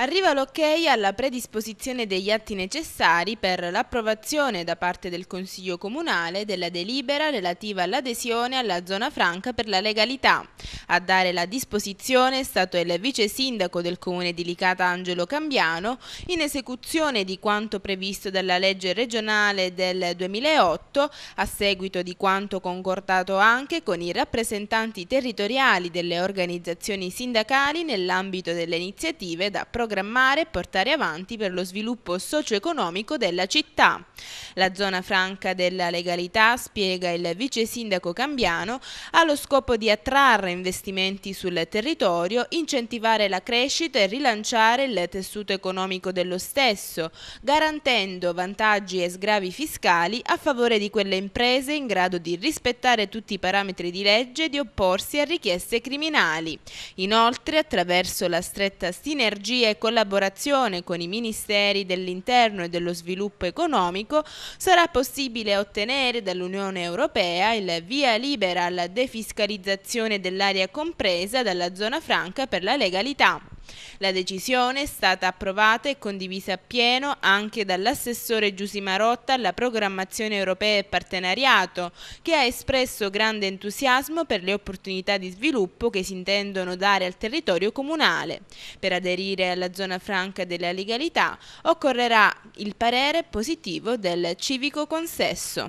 Arriva l'ok alla predisposizione degli atti necessari per l'approvazione da parte del Consiglio Comunale della delibera relativa all'adesione alla zona franca per la legalità, a dare la disposizione è stato il vice sindaco del comune di Licata Angelo Cambiano in esecuzione di quanto previsto dalla legge regionale del 2008 a seguito di quanto concordato anche con i rappresentanti territoriali delle organizzazioni sindacali nell'ambito delle iniziative da programmare e portare avanti per lo sviluppo socio-economico della città. La zona franca della legalità, spiega il vice sindaco Cambiano, ha lo scopo di attrarre investimenti investimenti sul territorio, incentivare la crescita e rilanciare il tessuto economico dello stesso, garantendo vantaggi e sgravi fiscali a favore di quelle imprese in grado di rispettare tutti i parametri di legge e di opporsi a richieste criminali. Inoltre, attraverso la stretta sinergia e collaborazione con i ministeri dell'interno e dello sviluppo economico, sarà possibile ottenere dall'Unione Europea il via libera alla defiscalizzazione dell'area compresa dalla zona franca per la legalità. La decisione è stata approvata e condivisa appieno anche dall'assessore Giusi Marotta alla programmazione europea e partenariato, che ha espresso grande entusiasmo per le opportunità di sviluppo che si intendono dare al territorio comunale. Per aderire alla zona franca della legalità occorrerà il parere positivo del civico consesso.